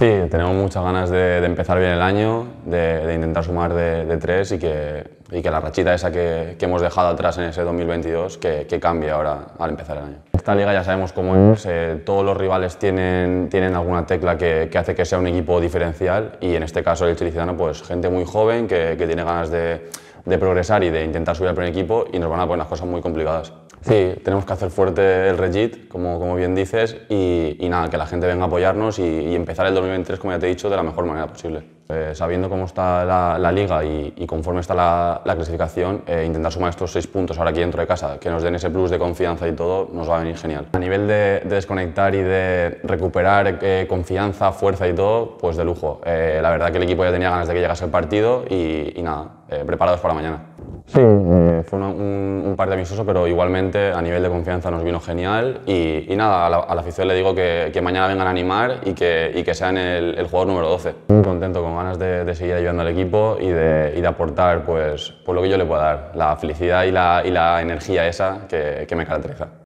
Sí, tenemos muchas ganas de, empezar bien el año, de, intentar sumar de, tres y que, y que, la rachita esa que, hemos dejado atrás en ese 2022 que, cambie ahora al empezar el año. Esta liga ya sabemos cómo es, eh, todos los rivales tienen, tienen alguna tecla que, hace que sea un equipo diferencial y en este caso el Chilicitano, pues gente muy joven que, tiene ganas de, progresar y de intentar subir al primer equipo y nos van a poner las cosas muy complicadas. Sí, tenemos que hacer fuerte el Regit, como, como bien dices, y, nada, que la gente venga a apoyarnos y, empezar el 2023, como ya te he dicho, de la mejor manera posible. Eh, sabiendo cómo está la, liga y, conforme está la, clasificación, eh, intentar sumar estos seis puntos ahora aquí dentro de casa, que nos den ese plus de confianza y todo, nos va a venir genial. A nivel de, desconectar y de recuperar eh, confianza, fuerza y todo, pues de lujo. la verdad que el equipo ya tenía ganas de que llegase el partido y, nada, preparados para mañana. Sí, eh, fue un, par de amistosos, pero igualmente a nivel de confianza nos vino genial. Y, nada, a la, afición le digo que, mañana vengan a animar y que, y que sean el, el, jugador número 12. Mm. Muy contento, con ganas de, seguir ayudando al equipo y de, y de aportar pues, por pues lo que yo le pueda dar, la felicidad y la, y la energía esa que, que me caracteriza.